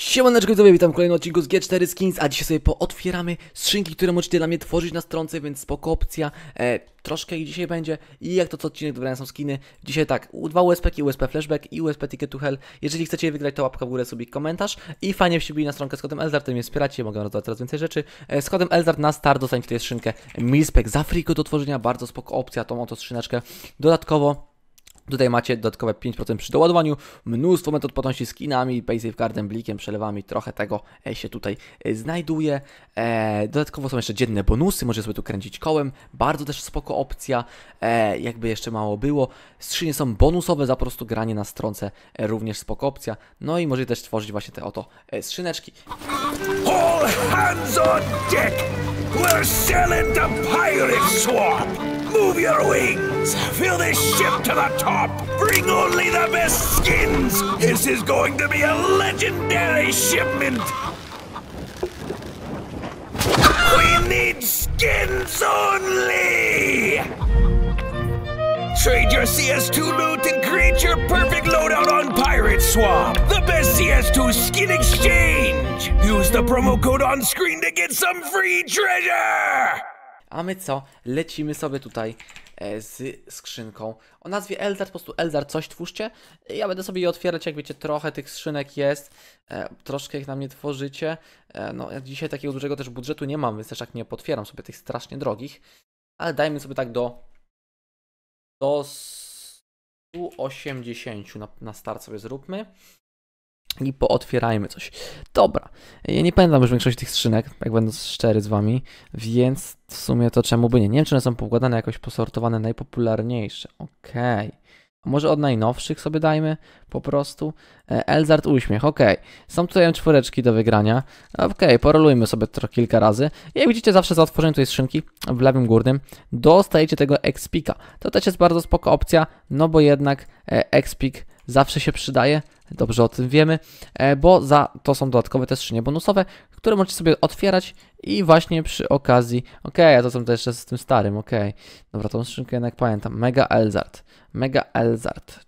Siemaneczko widzowie, witam w kolejnym odcinku z G4 Skins, a dzisiaj sobie pootwieramy skrzynki, które możecie dla mnie tworzyć na stronce, więc spoko opcja, e, troszkę ich dzisiaj będzie i jak to co odcinek dobrane są skiny. Dzisiaj tak, dwa USP, USP Flashback i USP Ticket to Hell. Jeżeli chcecie je wygrać, to łapka w górę sobie komentarz i fajnie wsi na stronkę z kodem Eldar, to mnie wspieracie, mogę rozdawać teraz więcej rzeczy. E, z kodem Eldar na start dostaniecie tutaj skrzynkę Milspec za friko do tworzenia, bardzo spoko opcja, tą oto skrzyneczkę. Dodatkowo Tutaj macie dodatkowe 5% przy doładowaniu, mnóstwo metod płatności skinami, PaySafe cardem, blikiem, przelewami, trochę tego e, się tutaj e, znajduje. E, dodatkowo są jeszcze dzienne bonusy, możecie sobie tu kręcić kołem, bardzo też spoko opcja, jakby jeszcze mało było. Skrzynie są bonusowe za po prostu granie na stronce, również spoko opcja. No i możecie też tworzyć właśnie te oto skrzyneczki. All hands on deck! We're selling the pirate swap! Move your wings! Fill this ship to the top! Bring only the best skins! This is going to be a legendary shipment! We need skins only! Trade your CS2 loot and create your perfect loadout on Pirate Swap! The best CS2 skin exchange! Use the promo code on screen to get some free treasure! A my co? Lecimy sobie tutaj e, z skrzynką o nazwie Eldar, po prostu Eldar coś twórzcie. Ja będę sobie je otwierać, jak wiecie, trochę tych skrzynek jest, e, troszkę ich na mnie tworzycie. E, no, ja dzisiaj takiego dużego też budżetu nie mam, więc też tak nie potwieram sobie tych strasznie drogich. Ale dajmy sobie tak do, do 180 na, na start sobie zróbmy i pootwierajmy coś. Dobra, ja nie pamiętam już większości tych skrzynek, jak będę szczery z wami, więc w sumie to czemu by nie. Nie wiem, czy one są poukładane jakoś posortowane najpopularniejsze. Okej. Okay. Może od najnowszych sobie dajmy po prostu. E, Elzard uśmiech, okej. Okay. Są tutaj czwóreczki do wygrania. Okej, okay, porolujmy sobie to kilka razy. Jak widzicie, zawsze za otworzeniem tej skrzynki w lewym górnym dostajecie tego expika. To też jest bardzo spoko opcja, no bo jednak e, expik zawsze się przydaje, dobrze o tym wiemy, e, bo za to są dodatkowe też skrzynie bonusowe, które możecie sobie otwierać i właśnie przy okazji, okej, okay, a to są też jeszcze z tym starym, okej, okay. dobra, tą skrzynkę jednak pamiętam, Mega Elzard, Mega Elzard,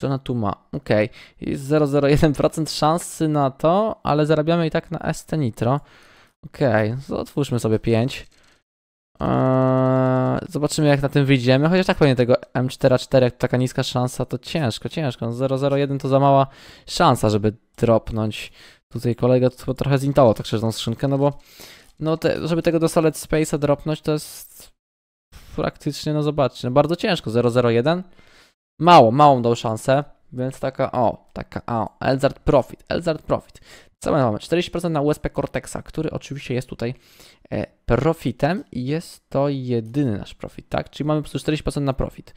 co ona tu ma? Okej, okay. jest 0,01% szansy na to, ale zarabiamy i tak na ST Nitro, okej, okay. otwórzmy sobie 5, Eee, zobaczymy jak na tym wyjdziemy, chociaż tak pewnie tego M4A4, taka niska szansa, to ciężko, ciężko. 001 no, to za mała szansa, żeby dropnąć. Tutaj kolega to trochę zintało tak szczerze tą skrzynkę, no bo no te, żeby tego do Solid Space'a dropnąć, to jest praktycznie, no zobaczcie, no bardzo ciężko. 001 mało, małą dał szansę. Więc taka, o, taka, o, Elzard Profit, Elzard Profit. Co my mamy? 40% na USP Cortexa, który oczywiście jest tutaj e, profitem i jest to jedyny nasz profit, tak? Czyli mamy po prostu 40% na profit.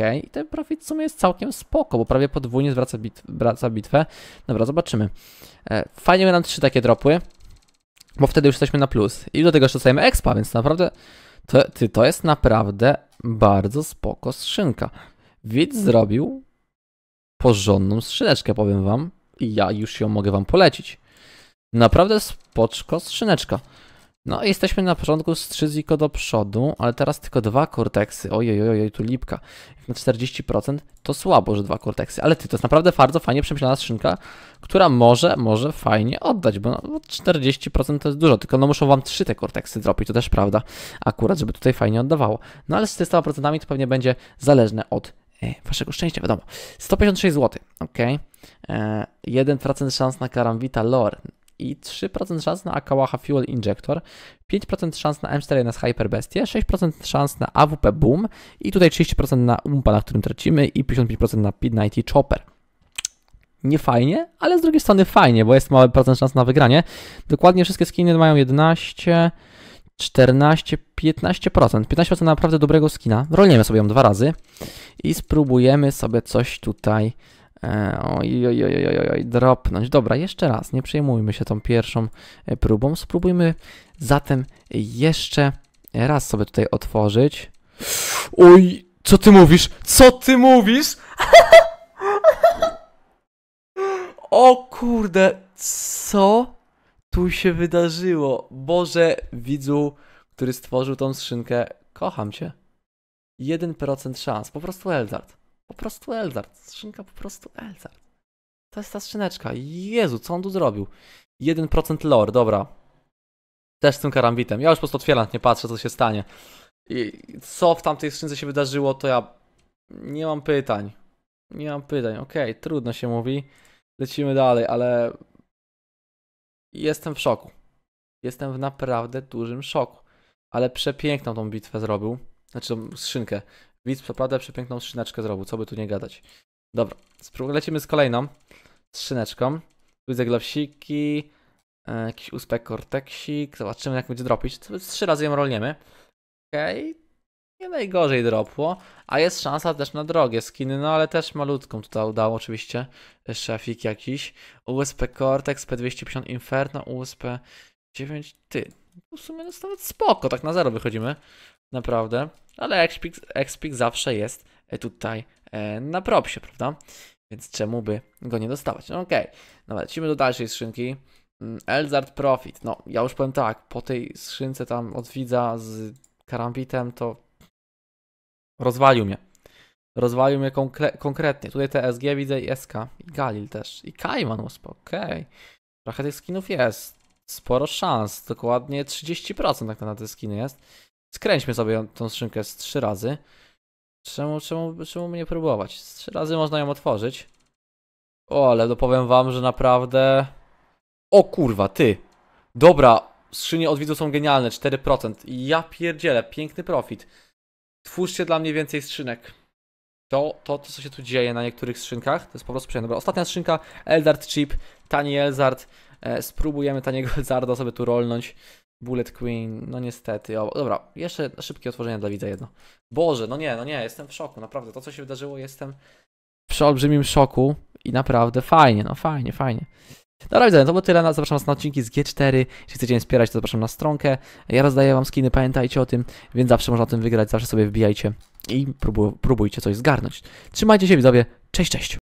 E, i ten profit w sumie jest całkiem spoko, bo prawie podwójnie zwraca, bit, zwraca bitwę. Dobra, zobaczymy. E, fajnie nam trzy takie dropy, bo wtedy już jesteśmy na plus. I do tego jeszcze dostajemy expa, więc naprawdę, to, ty, to jest naprawdę bardzo spoko skrzynka. Widz zrobił porządną skrzyneczkę, powiem wam. I ja już ją mogę wam polecić. Naprawdę spoczko skrzyneczka. No jesteśmy na początku z 3 ziko do przodu, ale teraz tylko dwa korteksy. Ojojojoj, tu lipka. Jak na 40% to słabo, że dwa korteksy. Ale ty, to jest naprawdę bardzo fajnie przemyślana skrzynka, która może, może fajnie oddać, bo no, 40% to jest dużo. Tylko no muszą wam trzy te korteksy dropić, to też prawda. Akurat, żeby tutaj fajnie oddawało. No ale z 300% to pewnie będzie zależne od E, waszego szczęścia, wiadomo. 156 zł, ok. 1% szans na Karambita Lore i 3% szans na Akawaha Fuel Injector, 5% szans na M4 z Hyper Bestie, 6% szans na AWP Boom i tutaj 30% na Umpa, na którym tracimy i 55% na P90 Chopper. Nie fajnie, ale z drugiej strony fajnie, bo jest mały procent szans na wygranie. Dokładnie wszystkie skiny mają 11, 14, 15%. 15% naprawdę dobrego skina. Rolniemy sobie ją dwa razy i spróbujemy sobie coś tutaj e, oj, oj, oj, oj, oj, dropnąć. Dobra, jeszcze raz, nie przejmujmy się tą pierwszą e, próbą. Spróbujmy zatem jeszcze raz sobie tutaj otworzyć. Oj, co ty mówisz? Co ty mówisz? o kurde, co? tu się wydarzyło? Boże, widzu, który stworzył tą skrzynkę, kocham cię. 1% szans, po prostu Eldart. Po prostu Eldart, skrzynka po prostu Eldart. To jest ta skrzyneczka. Jezu, co on tu zrobił? 1% lore, dobra. Też z tym karambitem. Ja już po prostu otwieram, nie patrzę, co się stanie. I co w tamtej skrzynce się wydarzyło, to ja nie mam pytań. Nie mam pytań, okej, okay, trudno się mówi. Lecimy dalej, ale jestem w szoku. Jestem w naprawdę dużym szoku. Ale przepiękną tą bitwę zrobił. Znaczy tą skrzynkę. Widz naprawdę przepiękną skrzyneczkę zrobił, co by tu nie gadać. Dobra, lecimy z kolejną skrzyneczką. Tu widzę glowsiki, e, jakiś uspek korteksik. Zobaczymy jak będzie dropić. Trzy razy ją rolniemy. Okej, okay nie najgorzej no dropło, a jest szansa też na drogie skiny, no ale też malutką tutaj udało oczywiście szafik jakiś, USP Cortex, P250 Inferno, USP 9, ty, no w sumie jest nawet spoko, tak na zero wychodzimy, naprawdę, ale XPIC zawsze jest e, tutaj e, na propsie, prawda, więc czemu by go nie dostawać, no okej, okay. no lecimy do dalszej skrzynki, mm, Elzard Profit, no ja już powiem tak, po tej skrzynce tam od widza z karambitem to Rozwalił mnie. Rozwalił mnie konkre konkretnie. Tutaj TSG widzę i SK. I Galil też. I Kaiman Usp. Okej. Okay. Trochę tych skinów jest. Sporo szans. Dokładnie 30% tak na te skiny jest. Skręćmy sobie tą skrzynkę z 3 razy. Czemu, czemu, czemu mnie próbować? Z 3 razy można ją otworzyć. O, ale to powiem wam, że naprawdę... O kurwa, ty! Dobra, skrzynie od widzów są genialne, 4%. Ja pierdzielę, piękny profit. Twórzcie dla mnie więcej skrzynek. To, to, to, co się tu dzieje na niektórych skrzynkach, to jest po prostu przyjemne. Dobra, ostatnia skrzynka, Eldart Chip, tani Elzard. E, spróbujemy taniego Elzarda sobie tu rolnąć. Bullet Queen, no niestety. O, dobra, jeszcze szybkie otworzenie dla widza jedno. Boże, no nie, no nie, jestem w szoku, naprawdę. To, co się wydarzyło, jestem w olbrzymim szoku i naprawdę fajnie, no fajnie, fajnie. Dobra, widzę, to było tyle. zapraszam was na odcinki z G4. Jeśli chcecie mnie wspierać, to zapraszam na stronkę. Ja rozdaję wam skiny, pamiętajcie o tym, więc zawsze można o tym wygrać, zawsze sobie wbijajcie i próbujcie coś zgarnąć. Trzymajcie się, widzowie. Cześć, cześć.